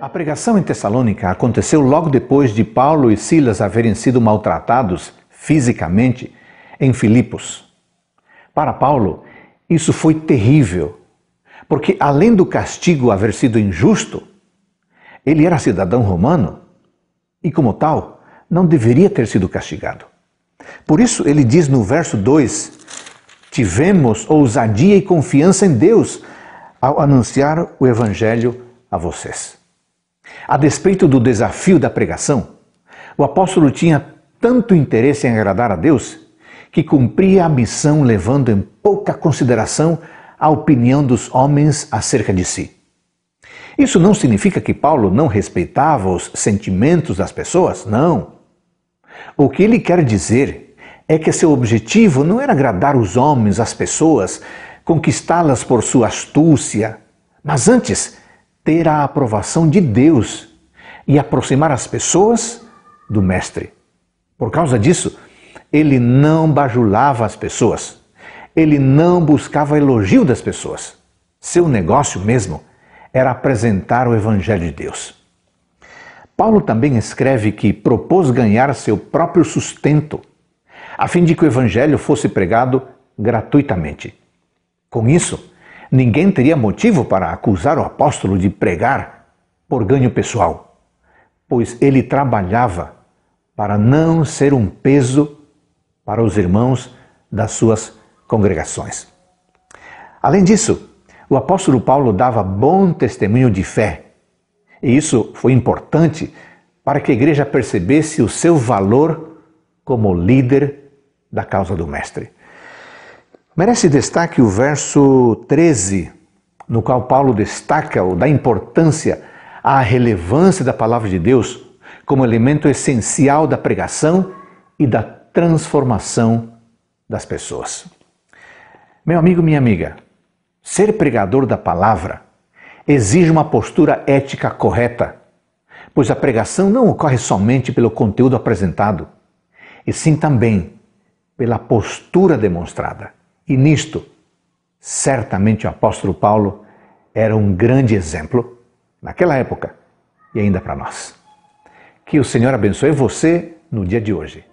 A pregação em Tessalônica aconteceu logo depois de Paulo e Silas haverem sido maltratados fisicamente em Filipos. Para Paulo, isso foi terrível, porque além do castigo haver sido injusto, ele era cidadão romano e, como tal, não deveria ter sido castigado. Por isso, ele diz no verso 2: Tivemos ousadia e confiança em Deus ao anunciar o Evangelho a vocês. A despeito do desafio da pregação, o apóstolo tinha tanto interesse em agradar a Deus que cumpria a missão levando em pouca consideração a opinião dos homens acerca de si. Isso não significa que Paulo não respeitava os sentimentos das pessoas, não. O que ele quer dizer é que seu objetivo não era agradar os homens, as pessoas, conquistá-las por sua astúcia, mas antes ter a aprovação de Deus e aproximar as pessoas do Mestre. Por causa disso, ele não bajulava as pessoas, ele não buscava elogio das pessoas. Seu negócio mesmo era apresentar o Evangelho de Deus. Paulo também escreve que propôs ganhar seu próprio sustento, a fim de que o Evangelho fosse pregado gratuitamente. Com isso, Ninguém teria motivo para acusar o apóstolo de pregar por ganho pessoal, pois ele trabalhava para não ser um peso para os irmãos das suas congregações. Além disso, o apóstolo Paulo dava bom testemunho de fé, e isso foi importante para que a igreja percebesse o seu valor como líder da causa do Mestre. Merece destaque o verso 13, no qual Paulo destaca ou dá importância à relevância da palavra de Deus como elemento essencial da pregação e da transformação das pessoas. Meu amigo, minha amiga, ser pregador da palavra exige uma postura ética correta, pois a pregação não ocorre somente pelo conteúdo apresentado, e sim também pela postura demonstrada. E nisto, certamente o apóstolo Paulo era um grande exemplo naquela época e ainda para nós. Que o Senhor abençoe você no dia de hoje.